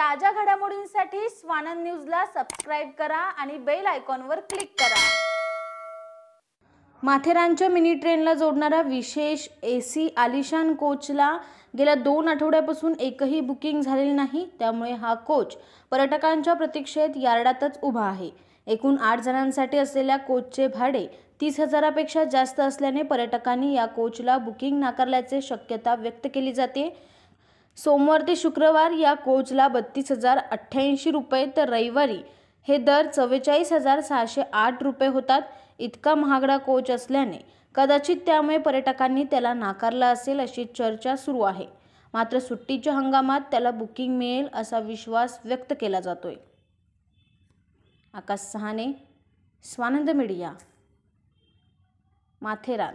ताज्या घडामोडींसाठी स्वानंद न्यूजला सबस्क्राईब करा आणि बेल आयकॉनवर क्लिक करा माथेरानच्या मिनी ट्रेनला जोडणारा विशेष ए सी आलिशान कोचला गेल्या दोन आठवड्यापासून एकही बुकिंग झालेली नाही त्यामुळे हा कोच पर्यटकांच्या प्रतीक्षेत यार्डातच उभा आहे एकूण आठ जणांसाठी असलेल्या कोचचे भाडे तीस हजारापेक्षा जास्त असल्याने पर्यटकांनी या कोचला बुकिंग नाकारल्याचे शक्यता व्यक्त केली जाते सोमवार ते शुक्रवार या कोचला बत्तीस हजार अठ्ठ्याऐंशी रुपये तर रविवारी हे दर चव्वेचाळीस हजार सहाशे आठ रुपये होतात इतका महागडा कोच असल्याने कदाचित त्यामुळे पर्यटकांनी त्याला नाकारला असेल अशी चर्चा सुरू आहे मात्र सुट्टीच्या हंगामात त्याला बुकिंग मिळेल असा विश्वास व्यक्त केला जातोय आकाश सहाने स्वानंद मीडिया माथेरान